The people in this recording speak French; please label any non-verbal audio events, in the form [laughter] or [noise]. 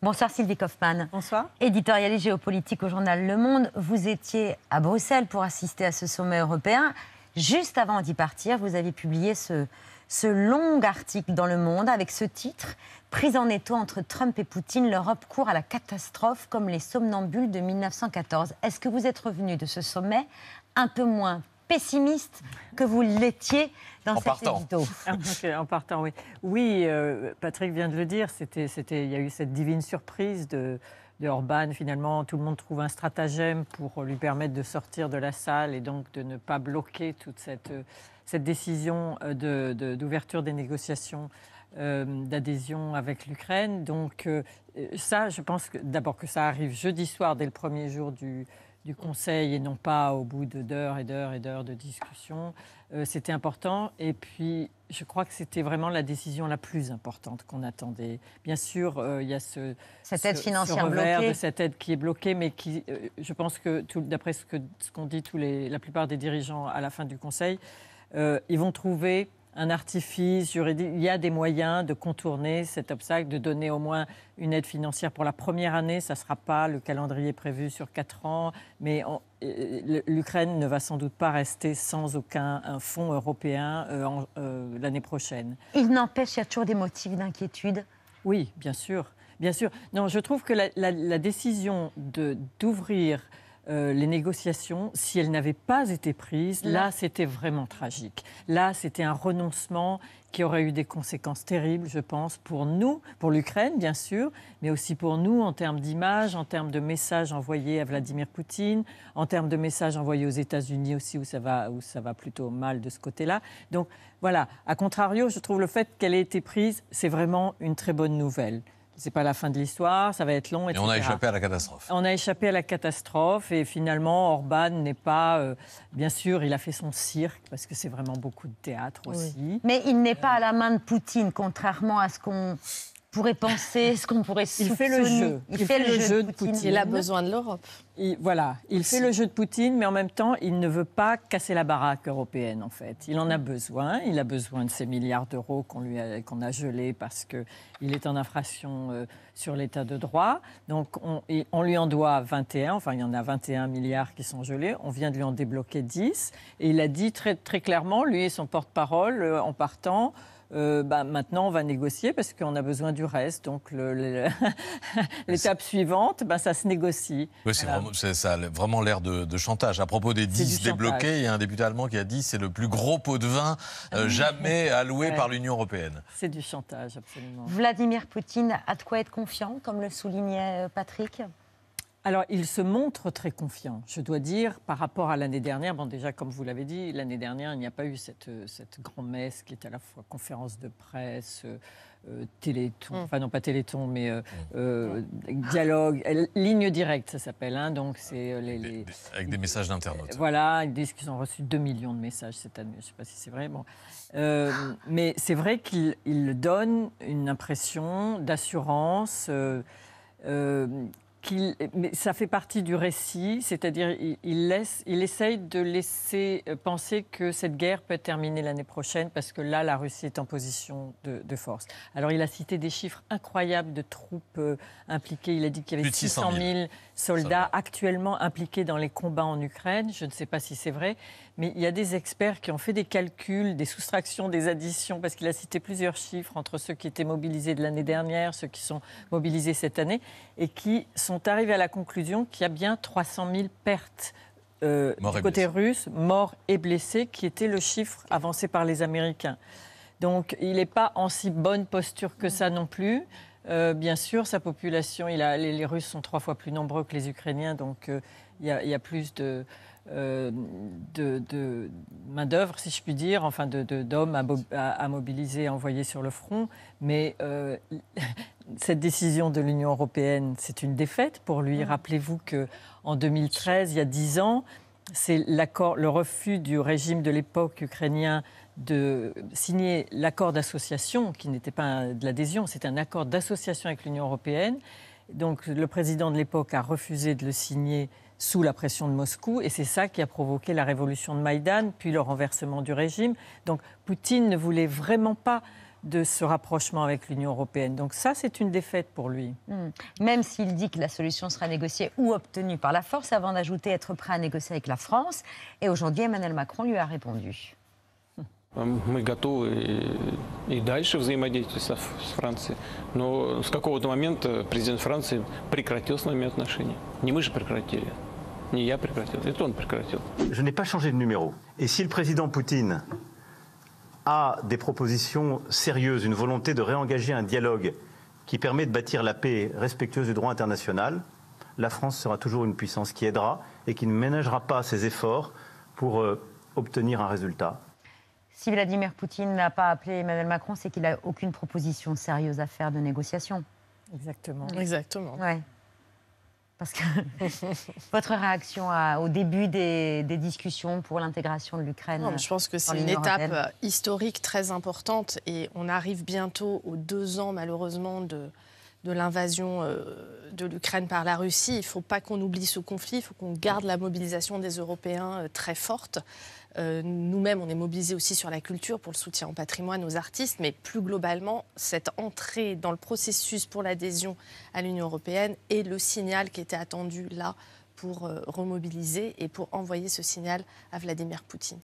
Bonsoir Sylvie Kaufmann. Bonsoir. et géopolitique au journal Le Monde. Vous étiez à Bruxelles pour assister à ce sommet européen. Juste avant d'y partir, vous avez publié ce, ce long article dans Le Monde avec ce titre Prise en étau entre Trump et Poutine, l'Europe court à la catastrophe comme les somnambules de 1914. Est-ce que vous êtes revenu de ce sommet un peu moins pessimiste que vous l'étiez dans en partant. [laughs] Ah, en partant, oui. Oui, euh, Patrick vient de le dire, c'était, c'était, il y a eu cette divine surprise de, Orban. Finalement, tout le monde trouve un stratagème pour lui permettre de sortir de la salle et donc de ne pas bloquer toute cette, cette décision euh, de, d'ouverture des négociations. Euh, d'adhésion avec l'Ukraine. Donc ça, je pense que d'abord que ça arrive jeudi soir dès le premier jour du, du conseil et non pas au bout de d'heures et d'heures et d'heures de discussion. Euh, c'était important. Et puis, je crois que c'était vraiment la décision la plus importante qu'on attendait. Bien sûr, euh, il y a ce, cette aide financière bloquée. de cette aide qui est bloquée, mais qui, euh, je pense que d'après ce qu'ont ce dit tous les, la plupart des dirigeants à la fin du conseil, ils vont trouver un artifice juridique. Il y a des moyens de contourner cet obstacle, de donner au moins une aide financière pour la première année. Ça ne sera pas le calendrier prévu sur quatre ans, mais euh, l'Ukraine ne va sans doute pas rester sans aucun fonds européen euh, euh, l'année prochaine. Il n'empêche, il y a toujours des motifs d'inquiétude. Oui, bien sûr. Bien sûr. Non, je trouve que la, la décision d'ouvrir euh, les négociations, si elles n'avaient pas été prises, là, c'était vraiment tragique. Là, c'était un renoncement qui aurait eu des conséquences terribles, je pense, pour nous, pour l'Ukraine, bien sûr, mais aussi pour nous en termes d'image, en termes de messages envoyés à Vladimir Poutine, en termes de messages envoyés aux États-Unis aussi, où ça, va, où ça va plutôt mal de ce côté-là. Donc voilà, à contrario, je trouve le fait qu'elle ait été prise, c'est vraiment une très bonne nouvelle c'est pas la fin de l'histoire, ça va être long. Et on a échappé à la catastrophe. On a échappé à la catastrophe et finalement Orban n'est pas, euh, bien sûr, il a fait son cirque parce que c'est vraiment beaucoup de théâtre aussi. Mais il n'est pas à la main de Poutine, contrairement à ce qu'on pourrait penser, ce qu'on pourrait il fait le jeu. Il, fait, le jeu, de Poutine. Il a besoin de l'Europe. Voilà, il fait le jeu de Poutine, mais en même temps, il ne veut pas casser la baraque européenne, en fait. Il en a besoin. Il a besoin de ces milliards d'euros qu'on lui a, qu'on a gelés parce qu'il est en infraction euh, sur l'état de droit. Donc, on, lui en doit 21. Enfin, il y en a 21 milliards qui sont gelés. On vient de lui en débloquer 10. Et il a dit très, très clairement, lui et son porte-parole, euh, en partant... Euh, bah, maintenant on va négocier parce qu'on a besoin du reste. Donc [laughs] l'étape suivante, bah, ça se négocie. Oui, vraiment, ça a vraiment l'air de, chantage. À propos des 10 débloqués, il y a un député allemand qui a dit c'est le plus gros pot de vin euh, jamais alloué par l'Union européenne. C'est du chantage, absolument. Vladimir Poutine a de quoi être confiant, comme le soulignait euh, Patrick alors, il se montre très confiant, je dois dire, par rapport à l'année dernière. Bon, déjà, comme vous l'avez dit, l'année dernière, il n'y a pas eu cette, euh, cette grand-messe qui est à la fois conférence de presse, euh, euh téléthon, mm. enfin non pas téléthon, mais euh, mm. dialogue, ligne directe, ça s'appelle. Hein, donc, c'est les, Avec des messages d'internautes. Voilà, ils disent qu'ils ont reçu 2 millions de messages cette année. Je ne sais pas si c'est vrai. Bon. mais c'est vrai qu'il donne une impression d'assurance qu'il, mais ça fait partie du récit, c'est-à-dire il, laisse, il essaye de laisser euh, penser que cette guerre peut être terminée l'année prochaine parce que là, la Russie est en position de, force. Alors il a cité des chiffres incroyables de troupes euh, impliquées. Il a dit qu'il y avait 600 000, soldats actuellement impliqués dans les combats en Ukraine. Je ne sais pas si c'est vrai, mais il y a des experts qui ont fait des calculs, des soustractions, des additions, parce qu'il a cité plusieurs chiffres entre ceux qui étaient mobilisés de l'année dernière, ceux qui sont mobilisés cette année, et qui sont arrivés à la conclusion qu'il y a bien 300 000 pertes euh, du côté russe, morts et blessés, qui était le chiffre avancé par les Américains. Donc il n'est pas en si bonne posture que ça non plus. Euh, bien sûr, sa population, il les, Russes sont trois fois plus nombreux que les Ukrainiens, donc euh, il, y a, plus de, de, main-d'œuvre, si je puis dire, enfin d'hommes de, à, à, mobiliser, à envoyer sur le front. Mais cette décision de l'Union européenne, c'est une défaite pour lui. Mmh. Rappelez-vous que qu'en 2013, il y a dix ans, c'est le refus du régime de l'époque ukrainien de signer l'accord d'association, qui n'était pas de l'adhésion, c'est un accord d'association avec l'Union européenne. Donc le président de l'époque a refusé de le signer sous la pression de Moscou, et c'est ça qui a provoqué la révolution de Maïdan, puis le renversement du régime. Donc Poutine ne voulait vraiment pas de ce rapprochement avec l'Union européenne. Donc ça, c'est une défaite pour lui. Hmm. Même s'il dit que la solution sera négociée ou obtenue par la force, avant d'ajouter être prêt à négocier avec la France. Et aujourd'hui, Emmanuel Macron lui a répondu. Мы готовы и дальше взаимодействовать с Францией. Но с какого-то момента президент Франции прекратил с нами отношения. Не мы же прекратили. Не я прекратил. Это он прекратил. Je n'ai pas changé de numéro. Et si le président Poutine a des propositions sérieuses, une volonté de réengager un dialogue qui permet de bâtir la paix respectueuse du droit international, la France sera toujours une puissance qui aidera et qui ne ménagera pas ses efforts pour euh, obtenir un résultat. Si Vladimir Poutine n'a pas appelé Emmanuel Macron, c'est qu'il n'a aucune proposition sérieuse à faire de négociation. Exactement. Exactement. Ouais. Parce que [laughs] votre réaction au début des, discussions pour l'intégration de l'Ukraine. Je pense que c'est une étape euh, historique très importante et on arrive bientôt aux deux ans malheureusement de, de l'invasion euh, de l'Ukraine par la Russie. Il ne faut pas qu'on oublie ce conflit, il faut qu'on garde la mobilisation des Européens euh, très forte. Euh, nous-mêmes, on est mobilisés aussi sur la culture pour le soutien au patrimoine, aux artistes, mais plus globalement, cette entrée dans le processus pour l'adhésion à l'Union européenne est le signal qui était attendu là pour remobiliser et pour envoyer ce signal à Vladimir Poutine.